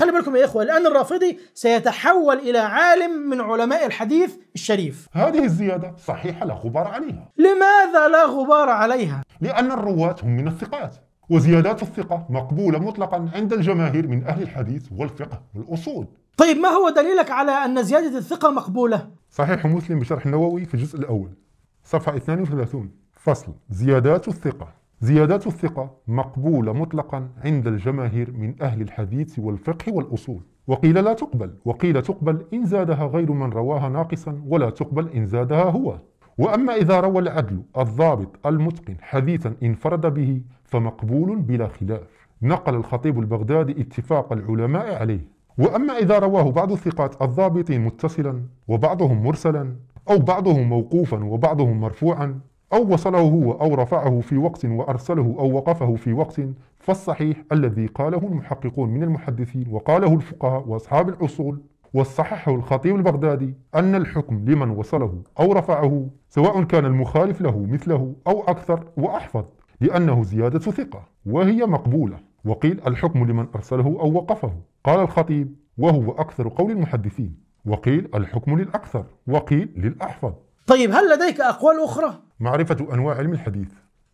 خلي بالكم يا إخوة الآن الرافضي سيتحول إلى عالم من علماء الحديث الشريف هذه الزيادة صحيحة لا غبار عليها لماذا لا غبار عليها؟ لأن الرواة هم من الثقات وزيادات الثقة مقبولة مطلقا عند الجماهير من أهل الحديث والفقه والأصول طيب ما هو دليلك على أن زيادة الثقة مقبولة؟ صحيح مسلم بشرح النووي في الجزء الأول صفحة 32 فصل زيادات الثقة زيادات الثقة مقبولة مطلقا عند الجماهير من أهل الحديث والفقه والأصول وقيل لا تقبل وقيل تقبل إن زادها غير من رواها ناقصا ولا تقبل إن زادها هو وأما إذا روى العدل الضابط المتقن حديثا انفرد به فمقبول بلا خلاف نقل الخطيب البغدادي اتفاق العلماء عليه وأما إذا رواه بعض الثقات الضابطين متصلا وبعضهم مرسلا أو بعضهم موقوفا وبعضهم مرفوعا أو وصله هو أو رفعه في وقت وأرسله أو وقفه في وقت فالصحيح الذي قاله المحققون من المحدثين وقاله الفقهاء وأصحاب الأصول وصححه الخطيب البغدادي أن الحكم لمن وصله أو رفعه سواء كان المخالف له مثله أو أكثر وأحفظ لأنه زيادة ثقة وهي مقبولة وقيل الحكم لمن أرسله أو وقفه قال الخطيب وهو أكثر قول المحدثين وقيل الحكم للأكثر وقيل للأحفظ طيب هل لديك أقوال أخرى؟ معرفة أنواع علم الحديث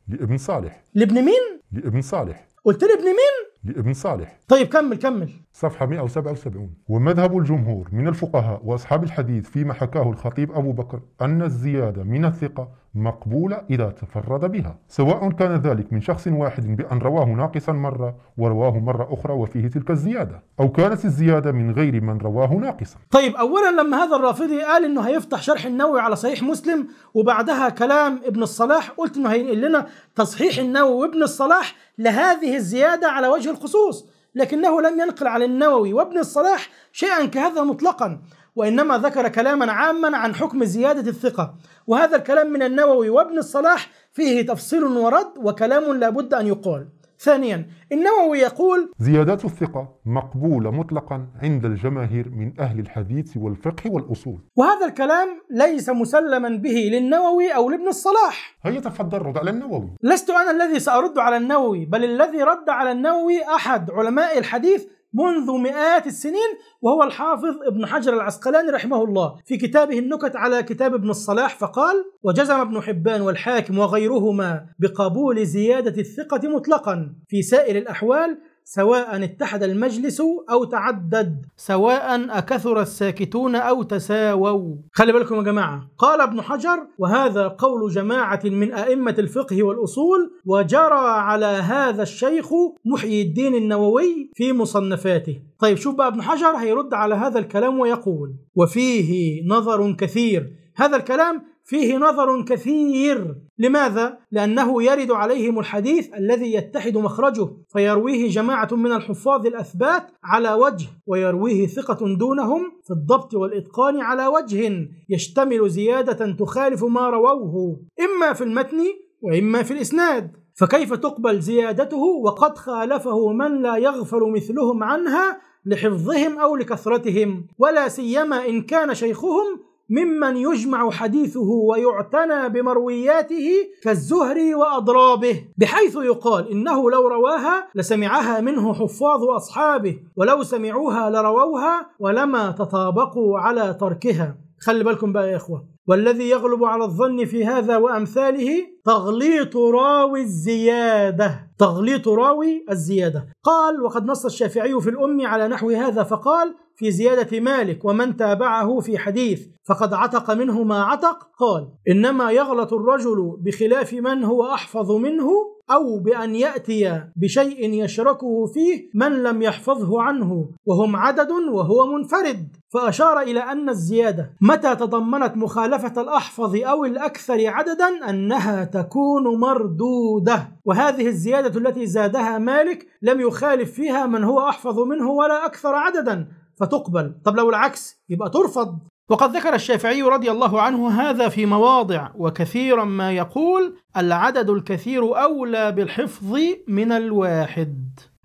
لابن صالح لابن مين؟ لابن صالح قلت لابن مين؟ لابن صالح طيب كمل كمل صفحة 177 ومذهب الجمهور من الفقهاء وأصحاب الحديث فيما حكاه الخطيب أبو بكر أن الزيادة من الثقة مقبولة إذا تفرد بها سواء كان ذلك من شخص واحد بأن رواه ناقصا مرة ورواه مرة أخرى وفيه تلك الزيادة أو كانت الزيادة من غير من رواه ناقصا طيب أولا لما هذا الرافضي قال أنه هيفتح شرح النووي على صحيح مسلم وبعدها كلام ابن الصلاح قلت أنه هينقل لنا تصحيح النووي وابن الصلاح لهذه الزيادة على وجه الخصوص لكنه لم ينقل عن النووي وابن الصلاح شيئا كهذا مطلقا وإنما ذكر كلاما عاما عن حكم زيادة الثقة وهذا الكلام من النووي وابن الصلاح فيه تفصيل ورد وكلام لا بد أن يقال ثانيا النووي يقول زيادات الثقة مقبولة مطلقا عند الجماهير من أهل الحديث والفقه والأصول وهذا الكلام ليس مسلما به للنووي أو لابن الصلاح هيا تفضل رد على النووي لست أنا الذي سأرد على النووي بل الذي رد على النووي أحد علماء الحديث منذ مئات السنين وهو الحافظ ابن حجر العسقلاني رحمه الله في كتابه النكت على كتاب ابن الصلاح فقال وجزم ابن حبان والحاكم وغيرهما بقبول زيادة الثقة مطلقا في سائر الأحوال سواء اتحد المجلس أو تعدد سواء أكثر الساكتون أو تساووا خلي بالكم يا جماعة قال ابن حجر وهذا قول جماعة من أئمة الفقه والأصول وجرى على هذا الشيخ محيي الدين النووي في مصنفاته طيب شوف بقى ابن حجر هيرد على هذا الكلام ويقول وفيه نظر كثير هذا الكلام فيه نظر كثير لماذا؟ لأنه يرد عليهم الحديث الذي يتحد مخرجه فيرويه جماعة من الحفاظ الأثبات على وجه ويرويه ثقة دونهم في الضبط والإتقان على وجه يشتمل زيادة تخالف ما رووه إما في المتن وإما في الإسناد فكيف تقبل زيادته وقد خالفه من لا يغفل مثلهم عنها لحفظهم أو لكثرتهم ولا سيما إن كان شيخهم ممن يجمع حديثه ويعتنى بمروياته كالزهري وأضرابه بحيث يقال إنه لو رواها لسمعها منه حفاظ أصحابه ولو سمعوها لرووها ولما تطابقوا على تركها خلي بالكم بقى يا إخوة والذي يغلب على الظن في هذا وأمثاله تغليط راوي الزيادة تغليط راوي الزيادة قال وقد نص الشافعي في الأم على نحو هذا فقال في زيادة مالك ومن تابعه في حديث فقد عتق منه ما عتق قال إنما يغلط الرجل بخلاف من هو أحفظ منه أو بأن يأتي بشيء يشركه فيه من لم يحفظه عنه وهم عدد وهو منفرد فأشار إلى أن الزيادة متى تضمنت مخالفة الأحفظ أو الأكثر عددا أنها تكون مردودة وهذه الزيادة التي زادها مالك لم يخالف فيها من هو أحفظ منه ولا أكثر عددا فتقبل طب لو العكس يبقى ترفض وقد ذكر الشافعي رضي الله عنه هذا في مواضع وكثيرا ما يقول العدد الكثير أولى بالحفظ من الواحد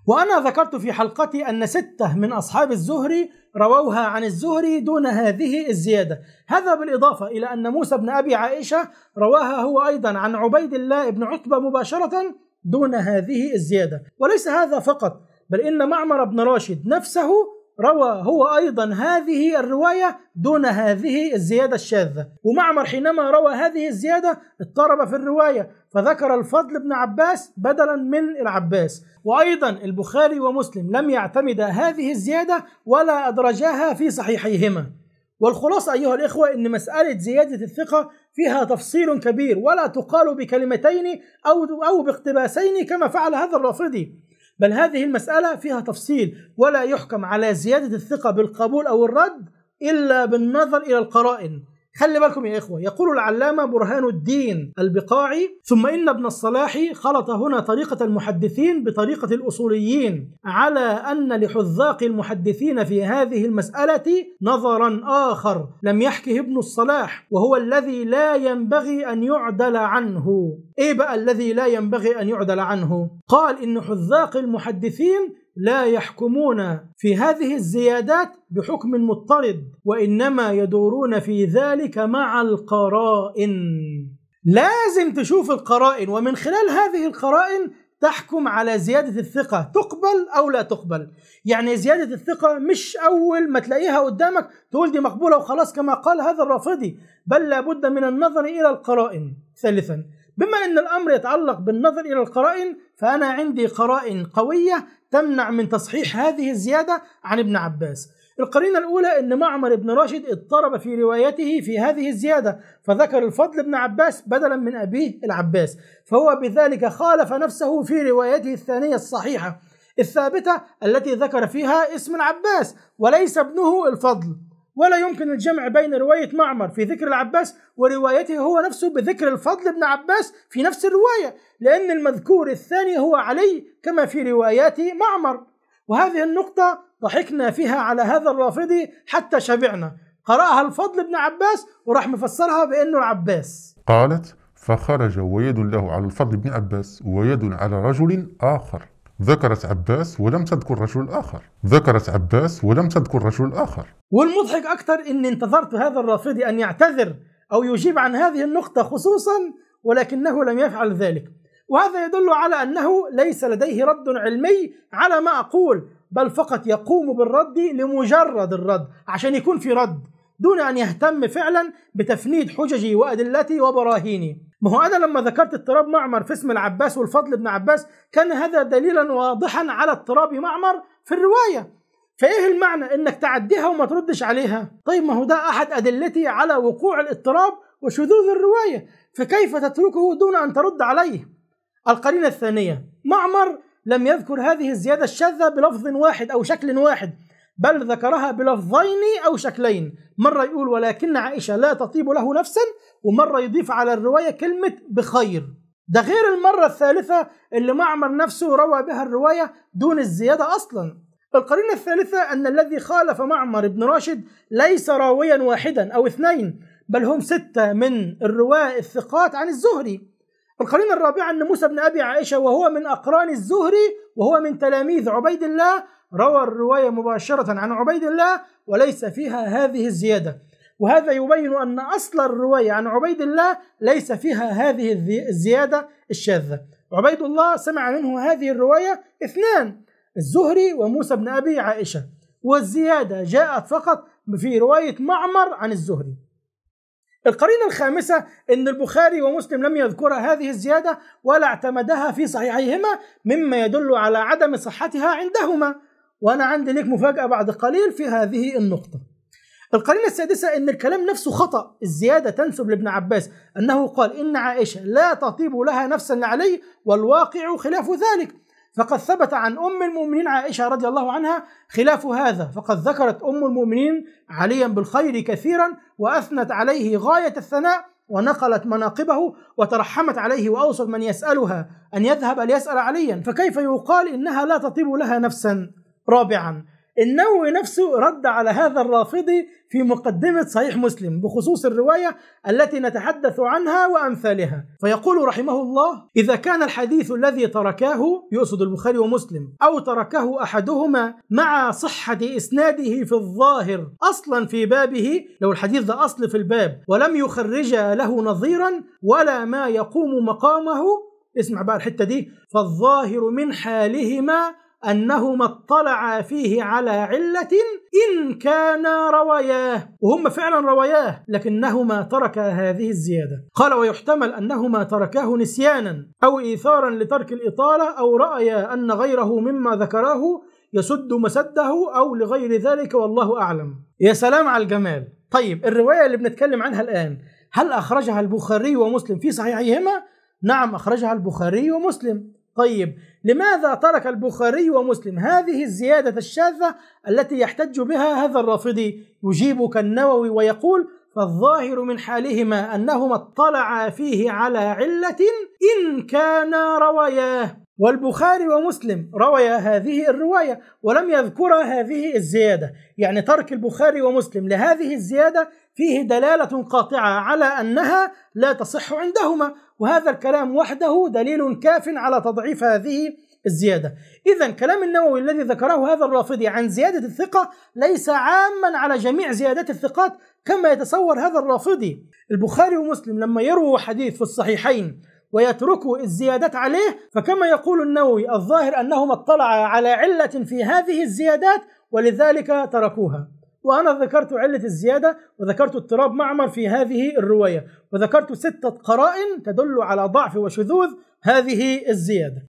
وأنا ذكرت في حلقتي أن ستة من أصحاب الزهري رووها عن الزهري دون هذه الزيادة هذا بالإضافة إلى أن موسى بن أبي عائشة رواها هو أيضا عن عبيد الله بن عتبة مباشرة دون هذه الزيادة وليس هذا فقط بل إن معمر بن راشد نفسه روى هو أيضا هذه الرواية دون هذه الزيادة الشاذة ومعمر حينما روى هذه الزيادة اضطرب في الرواية فذكر الفضل بن عباس بدلا من العباس وأيضا البخاري ومسلم لم يعتمدا هذه الزيادة ولا أدرجاها في صحيحيهما والخلاصة أيها الإخوة أن مسألة زيادة الثقة فيها تفصيل كبير ولا تقال بكلمتين أو أو باقتباسين كما فعل هذا الرافضي بل هذه المسألة فيها تفصيل ولا يحكم على زيادة الثقة بالقبول أو الرد إلا بالنظر إلى القرائن خلي بالكم يا إخوة يقول العلامة برهان الدين البقاعي ثم إن ابن الصلاح خلط هنا طريقة المحدثين بطريقة الأصوليين على أن لحذاق المحدثين في هذه المسألة نظرا آخر لم يحكه ابن الصلاح وهو الذي لا ينبغي أن يعدل عنه إيه بقى الذي لا ينبغي أن يعدل عنه؟ قال إن حذاق المحدثين لا يحكمون في هذه الزيادات بحكم مضطرد وإنما يدورون في ذلك مع القرائن لازم تشوف القرائن ومن خلال هذه القرائن تحكم على زيادة الثقة تقبل أو لا تقبل يعني زيادة الثقة مش أول ما تلاقيها قدامك تقول دي مقبولة وخلاص كما قال هذا الرافضي بل لابد من النظر إلى القرائن ثالثا بما أن الأمر يتعلق بالنظر إلى القرائن فأنا عندي قرائن قوية تمنع من تصحيح هذه الزيادة عن ابن عباس القرينة الأولى أن معمر بن راشد اضطرب في روايته في هذه الزيادة فذكر الفضل بن عباس بدلا من أبيه العباس فهو بذلك خالف نفسه في روايته الثانية الصحيحة الثابتة التي ذكر فيها اسم العباس وليس ابنه الفضل ولا يمكن الجمع بين رواية معمر في ذكر العباس وروايته هو نفسه بذكر الفضل بن عباس في نفس الرواية لأن المذكور الثاني هو علي كما في روايات معمر وهذه النقطة ضحكنا فيها على هذا الرافضي حتى شبعنا قرأها الفضل بن عباس وراح مفسرها بأنه العباس قالت فخرج ويد له على الفضل بن عباس ويد على رجل آخر ذكرت عباس ولم تذكر رجل آخر ذكرت عباس ولم تذكر رجل آخر والمضحك أكثر أني انتظرت هذا الرافضي أن يعتذر أو يجيب عن هذه النقطة خصوصا ولكنه لم يفعل ذلك وهذا يدل على أنه ليس لديه رد علمي على ما أقول بل فقط يقوم بالرد لمجرد الرد عشان يكون في رد دون أن يهتم فعلا بتفنيد حججي وأدلتي وبراهيني ما هو أنا لما ذكرت اضطراب معمر في اسم العباس والفضل بن عباس كان هذا دليلا واضحا على اضطراب معمر في الرواية فايه المعنى انك تعديها وما تردش عليها طيب ما هو ده احد ادلتي على وقوع الاضطراب وشذوذ الروايه فكيف تتركه دون ان ترد عليه القرينه الثانيه معمر لم يذكر هذه الزياده الشاذه بلفظ واحد او شكل واحد بل ذكرها بلفظين أو شكلين مرة يقول ولكن عائشة لا تطيب له نفسا ومرة يضيف على الرواية كلمة بخير ده غير المرة الثالثة اللي معمر نفسه روى بها الرواية دون الزيادة أصلا القرينة الثالثة أن الذي خالف معمر بن راشد ليس راويا واحدا أو اثنين بل هم ستة من الرواة الثقات عن الزهري القرينة الرابعة أن موسى بن أبي عائشة وهو من أقران الزهري وهو من تلاميذ عبيد الله روى الرواية مباشرة عن عبيد الله وليس فيها هذه الزيادة وهذا يبين أن أصل الرواية عن عبيد الله ليس فيها هذه الزيادة الشاذة عبيد الله سمع منه هذه الرواية اثنان الزهري وموسى بن أبي عائشة والزيادة جاءت فقط في رواية معمر عن الزهري القرينة الخامسة أن البخاري ومسلم لم يذكر هذه الزيادة ولا اعتمدها في صحيحيهما مما يدل على عدم صحتها عندهما وأنا عندي لك مفاجأة بعد قليل في هذه النقطة القرينة السادسة أن الكلام نفسه خطأ الزيادة تنسب لابن عباس أنه قال إن عائشة لا تطيب لها نفسا لعلي والواقع خلاف ذلك فقد ثبت عن أم المؤمنين عائشة رضي الله عنها خلاف هذا فقد ذكرت أم المؤمنين عليا بالخير كثيرا وأثنت عليه غاية الثناء ونقلت مناقبه وترحمت عليه وأوصت من يسألها أن يذهب ليسأل عليا فكيف يقال إنها لا تطيب لها نفسا رابعا النووي نفسه رد على هذا الرافضي في مقدمة صحيح مسلم بخصوص الرواية التي نتحدث عنها وأمثالها فيقول رحمه الله إذا كان الحديث الذي تركاه يقصد البخاري ومسلم أو تركه أحدهما مع صحة إسناده في الظاهر أصلا في بابه لو الحديث ده أصل في الباب ولم يخرج له نظيرا ولا ما يقوم مقامه اسمع بقى الحتة دي فالظاهر من حالهما أنهما اطلعا فيه على علة إن كانا رواياه وهم فعلا رواياه لكنهما تركا هذه الزيادة قال ويحتمل أنهما تركاه نسيانا أو إيثارا لترك الإطالة أو رأيا أن غيره مما ذكراه يسد مسده أو لغير ذلك والله أعلم يا سلام على الجمال طيب الرواية اللي بنتكلم عنها الآن هل أخرجها البخاري ومسلم في صحيحيهما؟ نعم أخرجها البخاري ومسلم طيب لماذا ترك البخاري ومسلم هذه الزيادة الشاذة التي يحتج بها هذا الرافضي يجيبك النووي ويقول فالظاهر من حالهما أنهما اطلعا فيه على علة إن كانا رواياه والبخاري ومسلم رويا هذه الرواية ولم يذكرا هذه الزيادة يعني ترك البخاري ومسلم لهذه الزيادة فيه دلالة قاطعة على أنها لا تصح عندهما وهذا الكلام وحده دليل كاف على تضعيف هذه الزيادة إذا كلام النووي الذي ذكره هذا الرافضي عن زيادة الثقة ليس عاما على جميع زيادات الثقات كما يتصور هذا الرافضي البخاري ومسلم لما يرووا حديث في الصحيحين ويتركوا الزيادات عليه فكما يقول النووي الظاهر أنهم اطلع على علة في هذه الزيادات ولذلك تركوها وأنا ذكرت علة الزيادة وذكرت اضطراب معمر في هذه الرواية وذكرت ستة قرائن تدل على ضعف وشذوذ هذه الزيادة